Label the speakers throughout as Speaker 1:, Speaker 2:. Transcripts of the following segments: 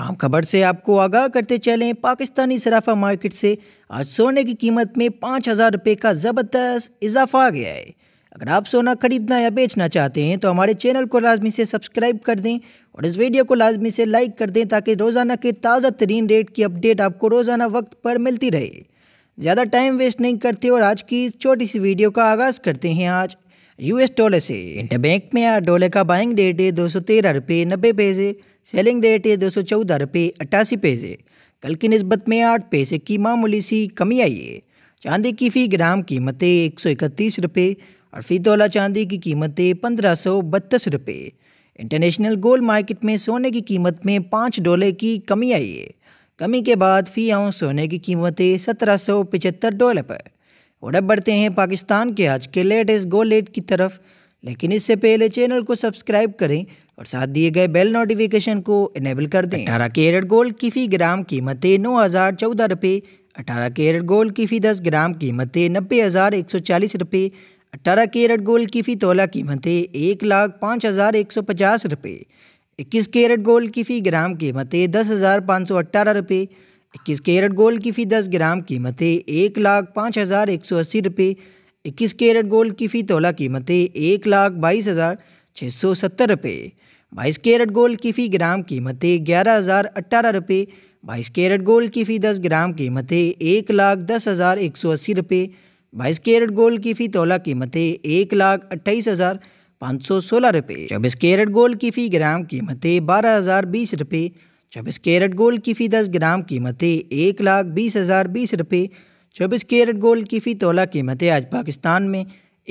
Speaker 1: आम खबर से आपको आगाह करते चलें पाकिस्तानी सराफा मार्केट से आज सोने की कीमत में पाँच हज़ार रुपये का ज़बरदस्त इजाफा आ गया है अगर आप सोना खरीदना या बेचना चाहते हैं तो हमारे चैनल को लाजमी से सब्सक्राइब कर दें और इस वीडियो को लाजमी से लाइक कर दें ताकि रोज़ाना के ताज़ा तरीन रेट की अपडेट आपको रोज़ाना वक्त पर मिलती रहे ज़्यादा टाइम वेस्ट नहीं करते और आज की इस छोटी सी वीडियो का आगाज़ करते हैं आज यूएस डॉलर से इंटरबैंक में आज डॉलर का बाइंग रेट है दो सौ तेरह रुपये नब्बे पैसे सेलिंग रेट है दो सौ चौदह रुपये अट्ठासी पैसे कल की नस्बत में आठ पैसे की मामूली सी कमी आई है चांदी की फ़ी ग्राम कीमतें एक सौ इकतीस रुपये और फ़ी तोला चांदी की कीमतें पंद्रह सौ बत्तीस रुपये इंटरनेशनल गोल्ड मार्केट में सोने की कीमत में पाँच डॉलर की कमी आई है कमी के बाद फ़ी आऊँ सोने की कीमतें सत्रह सौ पचहत्तर डॉलर पर और अब बढ़ते हैं पाकिस्तान के आज के लेटेस्ट गोल्ड रेट की तरफ लेकिन इससे पहले चैनल को सब्सक्राइब करें और साथ दिए गए बेल नोटिफिकेशन को इनेबल कर दें अठारह कैरेट गोल्ड की फी ग्राम कीमतें नौ हज़ार चौदह रुपये अठारह कैरेट गोल्ड की फी दस ग्राम कीमतें नब्बे हज़ार एक सौ चालीस रुपये अठारह कैरेट गोल्ड की फ़ी तोला कीमतें एक लाख पाँच हज़ार एक सौ पचास रुपये इक्कीस कैरेट गोल्ड की फ़ी ग्राम कीमतें दस हज़ार पाँच सौ अट्ठारह रुपये इक्कीस कैरेट गोल्ड की फ़ी दस ग्राम कीमतें एक लाख पाँच हज़ार एक सौ अस्सी रुपये इक्कीस कैरेट गोल्ड की फ़ी तोला कीमतें एक लाख बाईस हज़ार छः सौ सत्तर रुपये बाईस कैरेट गोल्ड की फ़ी ग्राम कीमतें ग्यारह हज़ार अट्ठारह रुपये बाईस कैरेट गोल्ड की फ़ी दस ग्राम कीमतें एक लाख दस हज़ार एक सौ अस्सी रुपये बाईस कैरेट गोल्ड की फ़ी तोला कीमतें एक लाख अट्ठाईस हज़ार पाँच सौ सोलह रुपये चौबीस कैरेट गोल्ड की फ़ी ग्राम कीमतें बारह हज़ार बीस रुपये चौबीस कैरेट गोल्ड की फ़ी दस ग्राम कीमतें एक लाख बीस हज़ार बीस रुपये चौबीस कैरेट गोल्ड की फी तोला कीमतें आज पाकिस्तान में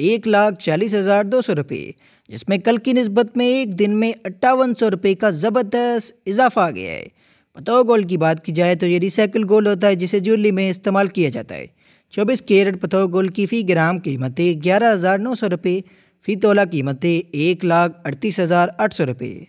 Speaker 1: एक लाख चालीस हज़ार दो सौ रुपये जिसमें कल की नस्बत में एक दिन में अट्ठावन सौ रुपये का ज़बरदस्त इजाफा आ गया है पताओ गोल्ड की बात की जाए तो ये रिसाइकिल गोल्ड होता है जिसे ज्वेलरी में इस्तेमाल किया जाता है चौबीस कैरेट पताओ गोल्ड की फ़ी ग्राम कीमतें ग्यारह हज़ार नौ सौ रुपये फ़ी तोला कीमतें एक लाख अड़तीस हज़ार आठ सौ रुपये